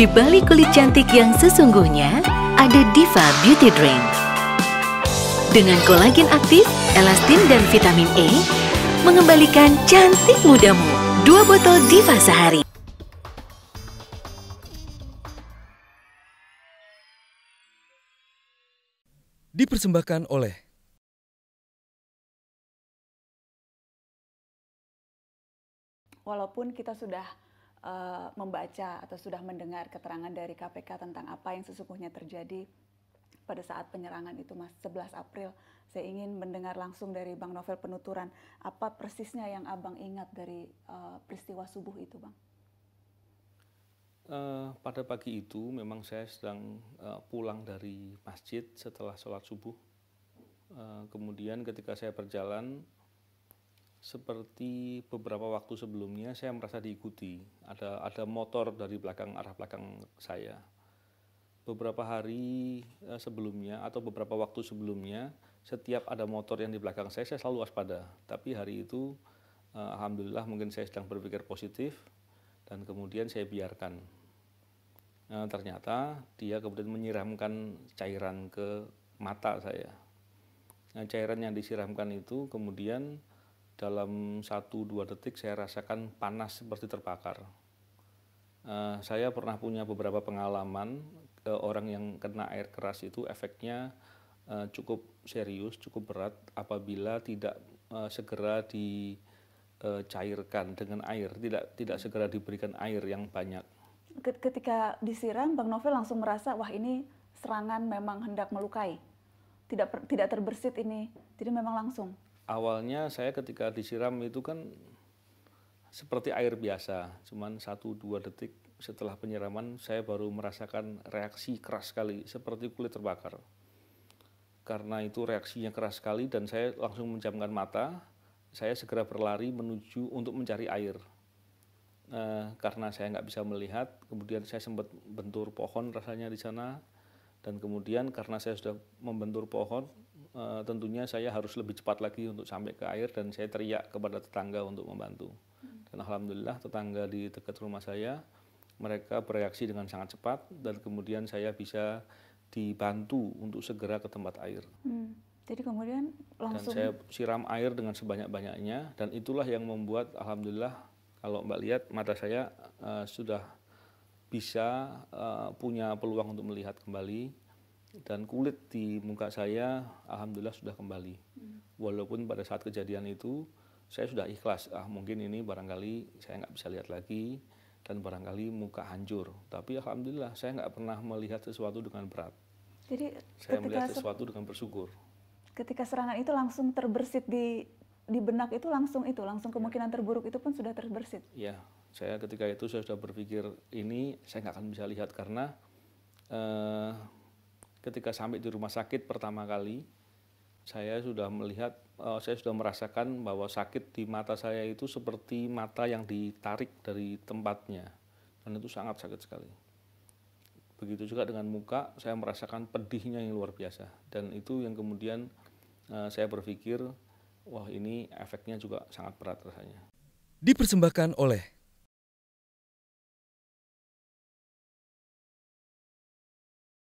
Di balik kulit cantik yang sesungguhnya, ada Diva Beauty Drink. Dengan kolagen aktif, elastin, dan vitamin E, mengembalikan cantik mudamu. Dua botol Diva sehari. Dipersembahkan oleh walaupun kita sudah uh, membaca atau sudah mendengar keterangan dari KPK tentang apa yang sesungguhnya terjadi pada saat penyerangan itu Mas 11 April. Saya ingin mendengar langsung dari Bang Novel penuturan apa persisnya yang Abang ingat dari uh, peristiwa subuh itu, Bang. Uh, pada pagi itu memang saya sedang uh, pulang dari masjid setelah sholat subuh. Uh, kemudian ketika saya berjalan seperti beberapa waktu sebelumnya saya merasa diikuti. Ada ada motor dari belakang arah belakang saya. Beberapa hari eh, sebelumnya atau beberapa waktu sebelumnya, setiap ada motor yang di belakang saya saya selalu waspada. Tapi hari itu eh, alhamdulillah mungkin saya sedang berpikir positif dan kemudian saya biarkan. Nah, ternyata dia kemudian menyiramkan cairan ke mata saya. Nah, cairan yang disiramkan itu kemudian dalam 1-2 detik saya rasakan panas seperti terbakar. Uh, saya pernah punya beberapa pengalaman uh, orang yang kena air keras itu efeknya uh, cukup serius, cukup berat apabila tidak uh, segera dicairkan dengan air, tidak tidak segera diberikan air yang banyak. Ketika disiram, Bang Novel langsung merasa wah ini serangan memang hendak melukai, tidak tidak terbersit ini, jadi memang langsung awalnya saya ketika disiram itu kan seperti air biasa, cuman satu dua detik setelah penyiraman saya baru merasakan reaksi keras sekali, seperti kulit terbakar. Karena itu reaksinya keras sekali dan saya langsung menjamkan mata, saya segera berlari menuju untuk mencari air. Eh, karena saya nggak bisa melihat, kemudian saya sempat bentur pohon rasanya di sana, dan kemudian karena saya sudah membentur pohon, Eh, tentunya saya harus lebih cepat lagi untuk sampai ke air dan saya teriak kepada tetangga untuk membantu. Hmm. Dan alhamdulillah tetangga di dekat rumah saya mereka bereaksi dengan sangat cepat dan kemudian saya bisa dibantu untuk segera ke tempat air. Hmm. Jadi kemudian langsung dan saya siram air dengan sebanyak-banyaknya dan itulah yang membuat alhamdulillah kalau Mbak lihat mata saya uh, sudah bisa uh, punya peluang untuk melihat kembali dan kulit di muka saya alhamdulillah sudah kembali. Hmm. Walaupun pada saat kejadian itu saya sudah ikhlas, ah mungkin ini barangkali saya nggak bisa lihat lagi dan barangkali muka hancur. Tapi alhamdulillah saya nggak pernah melihat sesuatu dengan berat. Jadi saya melihat sesuatu dengan bersyukur. Ketika serangan itu langsung terbersit di di benak itu langsung itu langsung ya. kemungkinan terburuk itu pun sudah terbersit. Iya, saya ketika itu saya sudah berpikir ini saya nggak akan bisa lihat karena uh, ketika sampai di rumah sakit pertama kali saya sudah melihat uh, saya sudah merasakan bahwa sakit di mata saya itu seperti mata yang ditarik dari tempatnya dan itu sangat sakit sekali begitu juga dengan muka saya merasakan pedihnya yang luar biasa dan itu yang kemudian uh, saya berpikir wah ini efeknya juga sangat berat rasanya dipersembahkan oleh